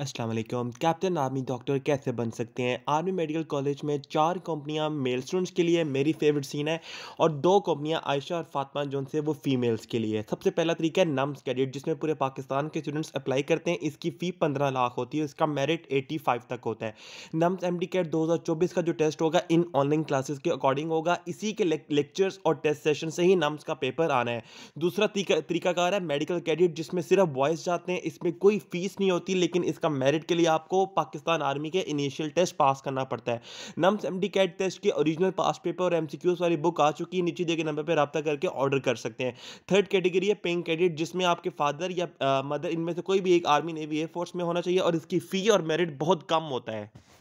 Aslam captain army doctor कैसे बन सकते हैं आर्मी मेडिकल कॉलेज में चार कंपनियां मेल स्टूडेंट्स के लिए मेरी फेवरेट सीन है और दो कंपनियां आयशा और फातमा जोन से वो फीमेल्स के लिए सबसे पहला तरीका है नम्स कैडेट जिसमें पूरे पाकिस्तान के स्टूडेंट्स अप्लाई करते हैं इसकी फ़ी पंद्रह लाख होती है इसका मेरिट एटी फाइव तक होता है नम्स एम डी कैट दो हज़ार चौबीस का जो टेस्ट होगा इन ऑनलाइन क्लासेस के अकॉर्डिंग होगा इसी के लेक्चर्स और टेस्ट सेशन से ही नम्स का पेपर आना है दूसरा तरीकाकार है मेडिकल कैडेट जिसमें सिर्फ बॉयज़ जाते हैं इसमें कोई फीस नहीं होती लेकिन इस इसका मेरिट के लिए आपको पाकिस्तान आर्मी के इनिशियल टेस्ट पास करना पड़ता है NUMS M D CAT test की ओरिजिनल पास पेपर और एम सी क्यूज वाली बुक आ चुकी है नीचे दिए गए नंबर पर रब्ता करके ऑर्डर कर सकते हैं थर्ड कैटेगरी है पेंग कैडेट जिसमें आपके फादर या मदर इनमें से कोई भी एक आर्मी नेवी एयरफोर्स में होना चाहिए और इसकी फ़ी और मेरिट बहुत कम होता है